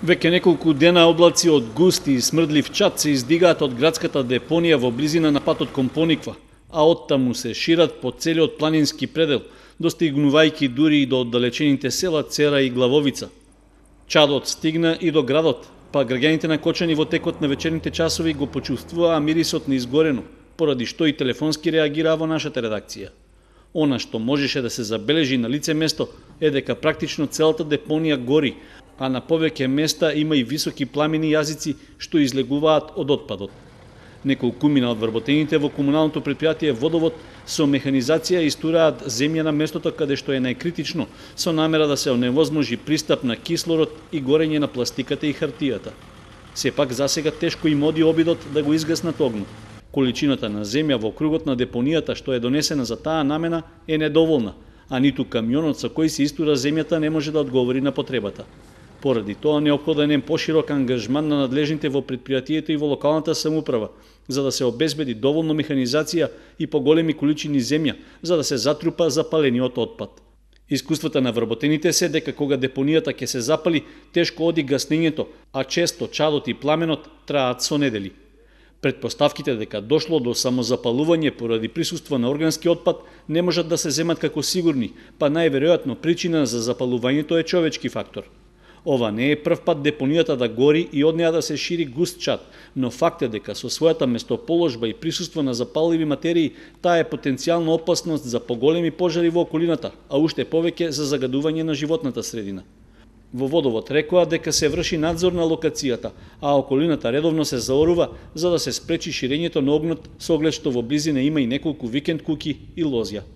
Веќе неколку дена облаци од густи и смрдлив чат се издигаат од градската депонија во близина на патот кон Пониква, а оттаму се шират по целиот планински предел, достигнувајќи дури и до оддалечените села Цера и Главовица. Чадот стигна и до градот, па граѓаните Кочани во текот на вечерните часови го почувствуваа мирисот на изгорено, поради што и телефонски реагираа во нашата редакција. Она што можеше да се забележи на лице место е дека практично целата депонија гори, а на повеќе места има и високи пламени јазици што излегуваат од отпадот. Неколку мина од вработените во комуналното предпријатие водовод со механизација истураат земја на местото каде што е најкритично, со намера да се оневозможи пристап на кислород и горење на пластиката и хартијата. Сепак засега тешко им оди обидот да го изгаснат огнот. Количината на земја во кругот на депонијата што е донесена за таа намена е недоволна, а ниту камионот со кој се истура земјата не може да одговори на потребата. Поради тоа необходен е поширок ангажман на надлежните во предпријатијата и во локалната самоуправа, за да се обезбеди доволно механизација и поголеми количини земја, за да се затрупа запалениот отпад. Искуствата на вработените се дека кога депонијата ќе се запали, тешко оди гаснењето, а често чадот и пламенот траат со недели. Предпоставките дека дошло до самозапалување поради присуство на органски отпад не можат да се земат како сигурни, па најверојатно причина за запалувањето е човечки фактор. Ова не е прв пат депонијата да гори и од неа да се шири густ чат, но факт е дека со својата местоположба и присуство на запаливи материи, таа е потенцијална опасност за поголеми пожари во околината, а уште повеќе за загадување на животната средина. Во водовод рекоа дека се врши надзор на локацијата, а околината редовно се заорува за да се спречи ширењето на огнот со оглед што во близина има и неколку викенд куки и лозја.